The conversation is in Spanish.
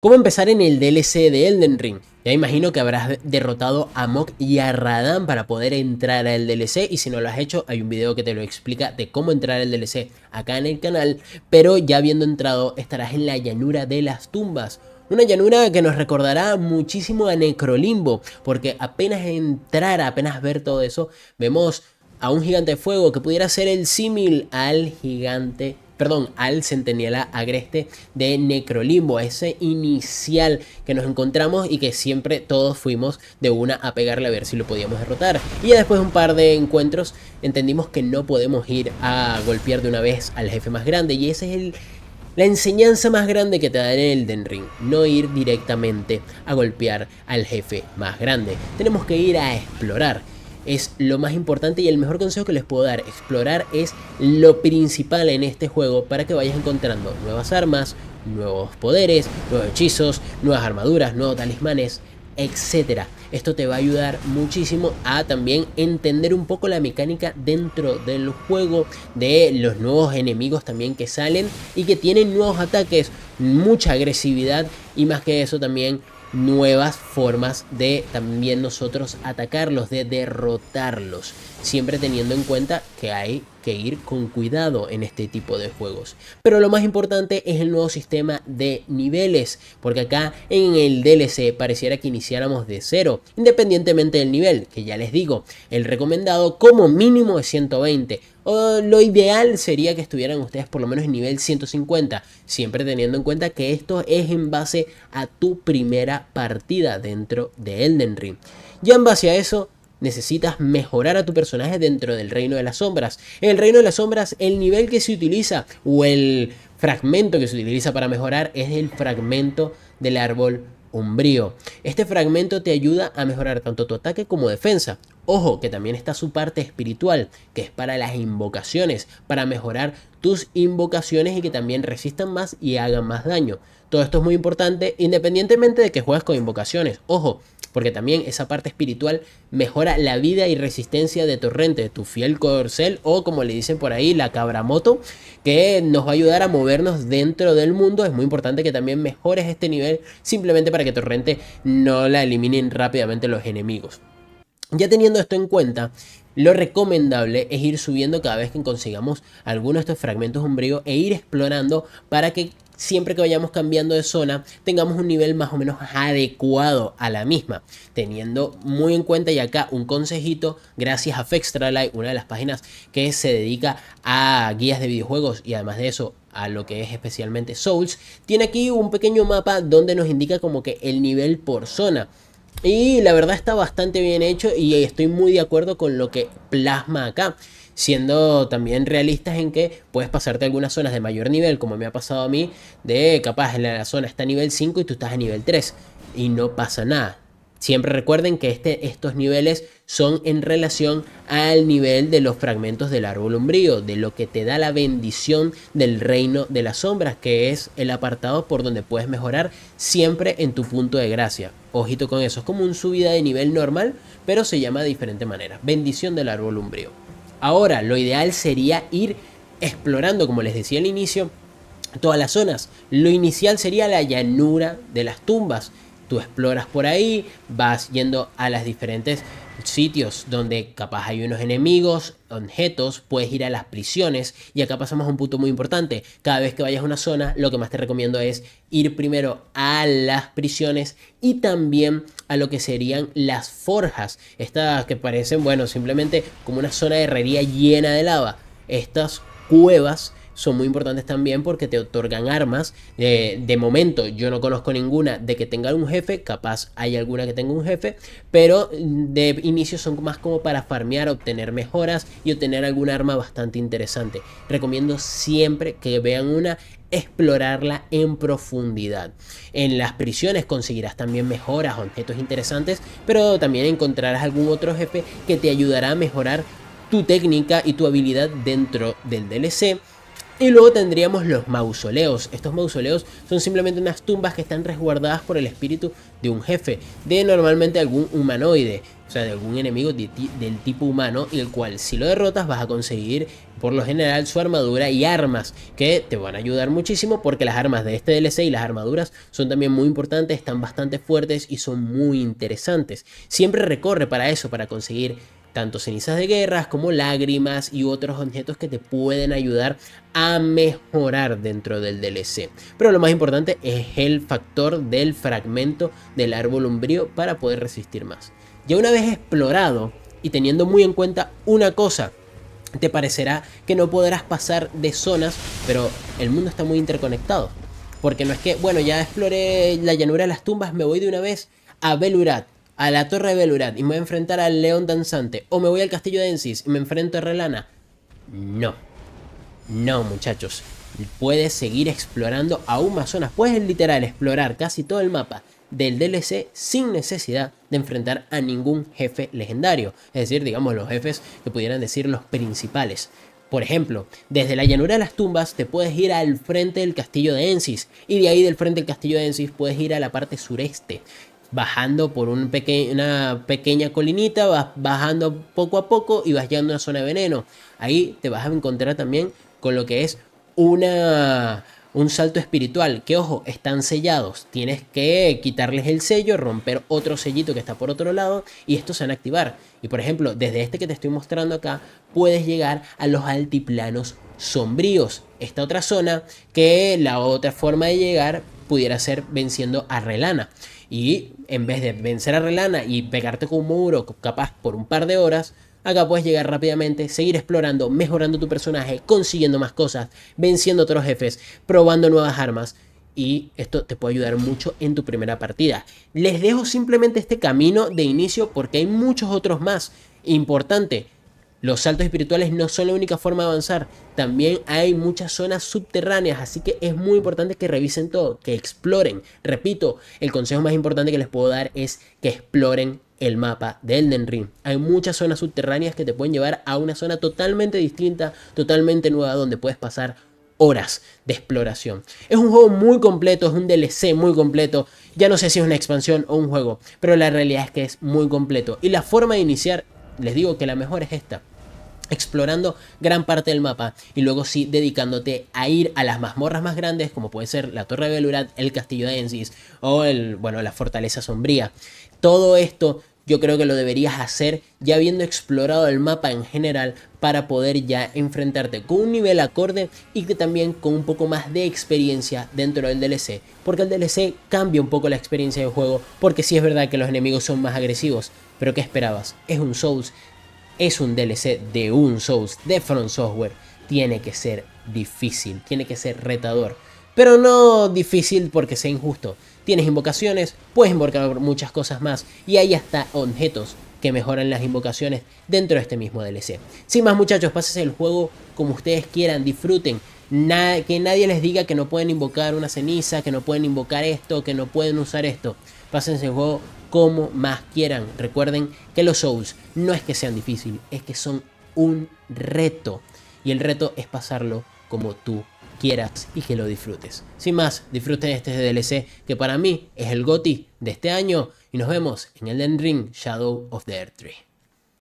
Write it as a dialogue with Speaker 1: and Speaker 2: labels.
Speaker 1: ¿Cómo empezar en el DLC de Elden Ring? Ya imagino que habrás derrotado a Mok y a Radan para poder entrar al DLC y si no lo has hecho hay un video que te lo explica de cómo entrar al DLC acá en el canal, pero ya habiendo entrado estarás en la llanura de las tumbas. Una llanura que nos recordará muchísimo a Necrolimbo, porque apenas entrar, apenas ver todo eso, vemos a un gigante de fuego que pudiera ser el símil al gigante perdón, al Centennial agreste de Necrolimbo, ese inicial que nos encontramos y que siempre todos fuimos de una a pegarle a ver si lo podíamos derrotar. Y ya después de un par de encuentros entendimos que no podemos ir a golpear de una vez al jefe más grande y ese es el la enseñanza más grande que te da en Elden Ring, no ir directamente a golpear al jefe más grande. Tenemos que ir a explorar es lo más importante y el mejor consejo que les puedo dar. Explorar es lo principal en este juego para que vayas encontrando nuevas armas, nuevos poderes, nuevos hechizos, nuevas armaduras, nuevos talismanes, etc. Esto te va a ayudar muchísimo a también entender un poco la mecánica dentro del juego, de los nuevos enemigos también que salen y que tienen nuevos ataques, mucha agresividad y más que eso también nuevas formas de también nosotros atacarlos, de derrotarlos, siempre teniendo en cuenta que hay ir con cuidado en este tipo de juegos. Pero lo más importante es el nuevo sistema de niveles, porque acá en el DLC pareciera que iniciáramos de cero, independientemente del nivel, que ya les digo, el recomendado como mínimo es 120. O lo ideal sería que estuvieran ustedes por lo menos en nivel 150, siempre teniendo en cuenta que esto es en base a tu primera partida dentro de Elden Ring. Ya en base a eso, necesitas mejorar a tu personaje dentro del reino de las sombras. En el reino de las sombras, el nivel que se utiliza o el fragmento que se utiliza para mejorar es el fragmento del árbol umbrío. Este fragmento te ayuda a mejorar tanto tu ataque como defensa. Ojo, que también está su parte espiritual, que es para las invocaciones, para mejorar tus invocaciones y que también resistan más y hagan más daño. Todo esto es muy importante independientemente de que juegues con invocaciones. Ojo, porque también esa parte espiritual mejora la vida y resistencia de Torrente, tu fiel corcel o como le dicen por ahí, la cabra moto. que nos va a ayudar a movernos dentro del mundo. Es muy importante que también mejores este nivel simplemente para que Torrente no la eliminen rápidamente los enemigos. Ya teniendo esto en cuenta, lo recomendable es ir subiendo cada vez que consigamos alguno de estos fragmentos umbrío e ir explorando para que siempre que vayamos cambiando de zona tengamos un nivel más o menos adecuado a la misma, teniendo muy en cuenta y acá un consejito gracias a Fextralight, una de las páginas que se dedica a guías de videojuegos y además de eso a lo que es especialmente Souls, tiene aquí un pequeño mapa donde nos indica como que el nivel por zona. Y la verdad está bastante bien hecho y estoy muy de acuerdo con lo que plasma acá. Siendo también realistas en que puedes pasarte algunas zonas de mayor nivel, como me ha pasado a mí, de capaz la zona está a nivel 5 y tú estás a nivel 3. Y no pasa nada. Siempre recuerden que este, estos niveles son en relación al nivel de los fragmentos del árbol umbrío, de lo que te da la bendición del reino de las sombras, que es el apartado por donde puedes mejorar siempre en tu punto de gracia. Ojito con eso, es como un subida de nivel normal, pero se llama de diferente manera, bendición del árbol umbrío. Ahora, lo ideal sería ir explorando, como les decía al inicio, todas las zonas. Lo inicial sería la llanura de las tumbas tú exploras por ahí, vas yendo a las diferentes sitios donde capaz hay unos enemigos, objetos, puedes ir a las prisiones y acá pasamos un punto muy importante. Cada vez que vayas a una zona, lo que más te recomiendo es ir primero a las prisiones y también a lo que serían las forjas, estas que parecen, bueno, simplemente como una zona de herrería llena de lava. Estas cuevas son muy importantes también porque te otorgan armas. de momento yo no conozco ninguna de que tenga un jefe, capaz hay alguna que tenga un jefe, pero de inicio son más como para farmear, obtener mejoras y obtener alguna arma bastante interesante. Recomiendo siempre que vean una explorarla en profundidad. En las prisiones conseguirás también mejoras, objetos interesantes, pero también encontrarás algún otro jefe que te ayudará a mejorar tu técnica y tu habilidad dentro del DLC. Y luego tendríamos los mausoleos. Estos mausoleos son simplemente unas tumbas que están resguardadas por el espíritu de un jefe, de normalmente algún humanoide, o sea, de algún enemigo del tipo humano, y el cual si lo derrotas vas a conseguir por lo general su armadura y armas, que te van a ayudar muchísimo porque las armas de este DLC y las armaduras son también muy importantes, están bastante fuertes y son muy interesantes. Siempre recorre para eso, para conseguir tanto cenizas de guerras como lágrimas y otros objetos que te pueden ayudar a mejorar dentro del DLC. Pero lo más importante es el factor del fragmento del árbol umbrío para poder resistir más. Ya una vez explorado y teniendo muy en cuenta una cosa, te parecerá que no podrás pasar de zonas, pero el mundo está muy interconectado. Porque no es que, bueno, ya exploré la llanura de las tumbas, me voy de una vez a Belurat a la Torre de Belurat y me voy a enfrentar al León Danzante. O me voy al Castillo de Ensis y me enfrento a Relana. No. No, muchachos. Puedes seguir explorando aún más zonas. Puedes literal explorar casi todo el mapa del DLC sin necesidad de enfrentar a ningún jefe legendario. Es decir, digamos los jefes que pudieran decir los principales. Por ejemplo, desde la llanura de las tumbas te puedes ir al frente del castillo de Ensis y de ahí del frente del castillo de Ensis puedes ir a la parte sureste bajando por una pequeña colinita, vas bajando poco a poco y vas llegando a una zona de veneno. Ahí te vas a encontrar también con lo que es una, un salto espiritual, que ojo, están sellados. Tienes que quitarles el sello, romper otro sellito que está por otro lado y estos se van a activar. Y por ejemplo, desde este que te estoy mostrando acá, puedes llegar a los altiplanos sombríos. Esta otra zona que la otra forma de llegar pudiera ser venciendo a Relana. Y en vez de vencer a Relana y pegarte con un muro, capaz por un par de horas, acá puedes llegar rápidamente, seguir explorando, mejorando tu personaje, consiguiendo más cosas, venciendo otros jefes, probando nuevas armas. Y esto te puede ayudar mucho en tu primera partida. Les dejo simplemente este camino de inicio porque hay muchos otros más. importantes. Los saltos espirituales no son la única forma de avanzar, también hay muchas zonas subterráneas, así que es muy importante que revisen todo, que exploren. Repito, el consejo más importante que les puedo dar es que exploren el mapa de Elden Ring. Hay muchas zonas subterráneas que te pueden llevar a una zona totalmente distinta, totalmente nueva, donde puedes pasar horas de exploración. Es un juego muy completo, es un DLC muy completo. Ya no sé si es una expansión o un juego, pero la realidad es que es muy completo. Y la forma de iniciar, les digo que la mejor es esta explorando gran parte del mapa y luego sí dedicándote a ir a las mazmorras más grandes como puede ser la Torre de Belurat, el Castillo de Ensis o el, bueno, la Fortaleza Sombría. Todo esto yo creo que lo deberías hacer ya habiendo explorado el mapa en general para poder ya enfrentarte con un nivel acorde y que también con un poco más de experiencia dentro del DLC, porque el DLC cambia un poco la experiencia de juego, porque sí es verdad que los enemigos son más agresivos, pero ¿qué esperabas? Es un Souls, es un DLC de un Souls de Front Software, tiene que ser difícil, tiene que ser retador. Pero no difícil porque sea injusto. Tienes invocaciones, puedes invocar muchas cosas más y hay hasta objetos que mejoran las invocaciones dentro de este mismo DLC. Sin más muchachos, pasen el juego como ustedes quieran, disfruten. que nadie les diga que no pueden invocar una ceniza, que no pueden invocar esto, que no pueden usar esto. Pásense el juego como más quieran. Recuerden que los shows. no es que sean difíciles, es que son un reto. Y el reto es pasarlo como tú quieras y que lo disfrutes. Sin más, disfruten este DLC que para mí es el GOTI de este año y nos vemos en Elden Ring Shadow of the Earth Tree.